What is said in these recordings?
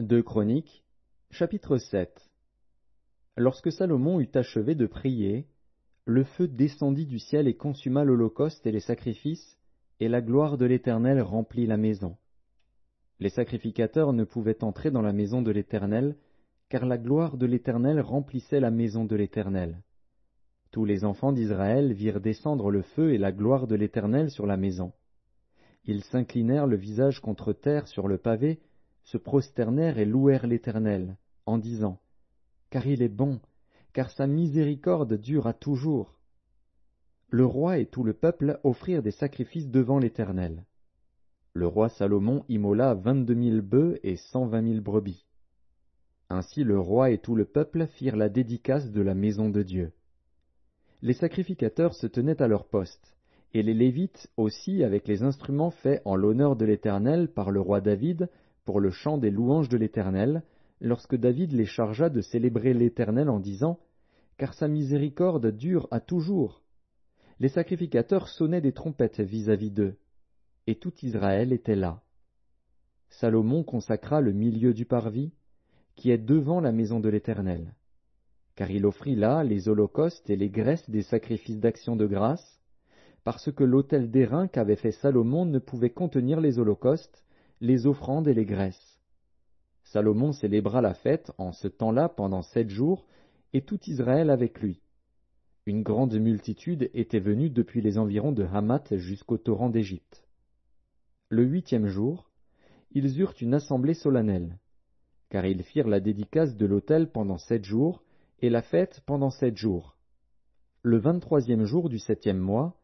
2 Chroniques, chapitre 7 Lorsque Salomon eut achevé de prier, le feu descendit du ciel et consuma l'holocauste et les sacrifices, et la gloire de l'Éternel remplit la maison. Les sacrificateurs ne pouvaient entrer dans la maison de l'Éternel, car la gloire de l'Éternel remplissait la maison de l'Éternel. Tous les enfants d'Israël virent descendre le feu et la gloire de l'Éternel sur la maison. Ils s'inclinèrent le visage contre terre sur le pavé, se prosternèrent et louèrent l'Éternel, en disant Car il est bon, car sa miséricorde dure à toujours. Le roi et tout le peuple offrirent des sacrifices devant l'Éternel. Le roi Salomon immola vingt-deux mille bœufs et cent vingt mille brebis. Ainsi le roi et tout le peuple firent la dédicace de la maison de Dieu. Les sacrificateurs se tenaient à leur poste, et les Lévites aussi avec les instruments faits en l'honneur de l'Éternel par le roi David pour le chant des louanges de l'Éternel, lorsque David les chargea de célébrer l'Éternel en disant Car sa miséricorde dure à toujours. Les sacrificateurs sonnaient des trompettes vis-à-vis d'eux, et tout Israël était là. Salomon consacra le milieu du parvis, qui est devant la maison de l'Éternel, car il offrit là les holocaustes et les graisses des sacrifices d'action de grâce, parce que l'autel d'airain qu'avait fait Salomon ne pouvait contenir les holocaustes, les offrandes et les graisses. Salomon célébra la fête en ce temps-là pendant sept jours, et tout Israël avec lui. Une grande multitude était venue depuis les environs de Hamath jusqu'au torrent d'Égypte. Le huitième jour, ils eurent une assemblée solennelle, car ils firent la dédicace de l'autel pendant sept jours, et la fête pendant sept jours. Le vingt-troisième jour du septième mois,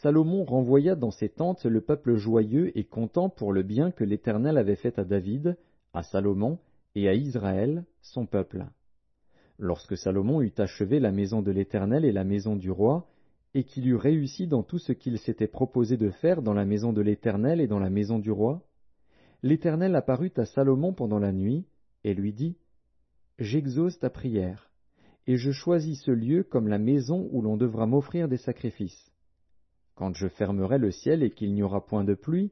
Salomon renvoya dans ses tentes le peuple joyeux et content pour le bien que l'Éternel avait fait à David, à Salomon et à Israël, son peuple. Lorsque Salomon eut achevé la maison de l'Éternel et la maison du roi, et qu'il eut réussi dans tout ce qu'il s'était proposé de faire dans la maison de l'Éternel et dans la maison du roi, l'Éternel apparut à Salomon pendant la nuit, et lui dit, J'exauce ta prière, et je choisis ce lieu comme la maison où l'on devra m'offrir des sacrifices quand je fermerai le ciel et qu'il n'y aura point de pluie,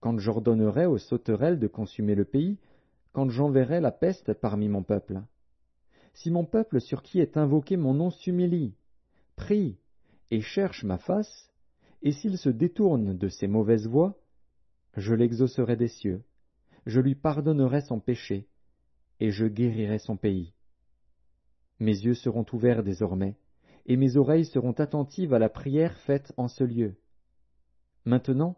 quand j'ordonnerai aux sauterelles de consumer le pays, quand j'enverrai la peste parmi mon peuple. Si mon peuple sur qui est invoqué mon nom s'humilie, prie et cherche ma face, et s'il se détourne de ses mauvaises voies, je l'exaucerai des cieux, je lui pardonnerai son péché, et je guérirai son pays. Mes yeux seront ouverts désormais, et mes oreilles seront attentives à la prière faite en ce lieu. Maintenant,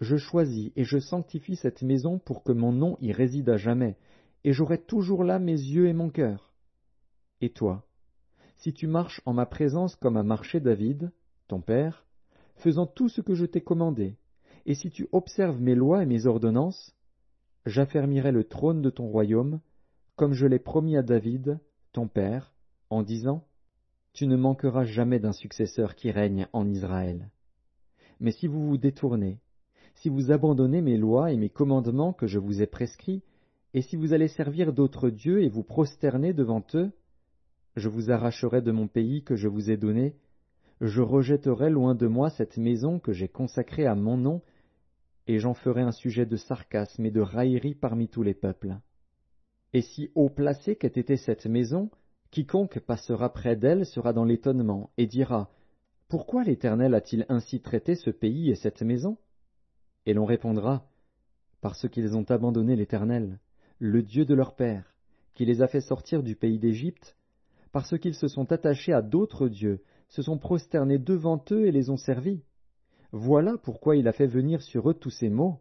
je choisis et je sanctifie cette maison pour que mon nom y réside à jamais, et j'aurai toujours là mes yeux et mon cœur. Et toi, si tu marches en ma présence comme a marché David, ton père, faisant tout ce que je t'ai commandé, et si tu observes mes lois et mes ordonnances, j'affermirai le trône de ton royaume, comme je l'ai promis à David, ton père, en disant tu ne manqueras jamais d'un successeur qui règne en Israël. Mais si vous vous détournez, si vous abandonnez mes lois et mes commandements que je vous ai prescrits, et si vous allez servir d'autres dieux et vous prosterner devant eux, je vous arracherai de mon pays que je vous ai donné, je rejetterai loin de moi cette maison que j'ai consacrée à mon nom, et j'en ferai un sujet de sarcasme et de raillerie parmi tous les peuples. Et si haut placé qu'ait été cette maison, Quiconque passera près d'elle sera dans l'étonnement, et dira Pourquoi l'Éternel a-t-il ainsi traité ce pays et cette maison Et l'on répondra Parce qu'ils ont abandonné l'Éternel, le Dieu de leur Père, qui les a fait sortir du pays d'Égypte, parce qu'ils se sont attachés à d'autres dieux, se sont prosternés devant eux et les ont servis. Voilà pourquoi il a fait venir sur eux tous ces maux.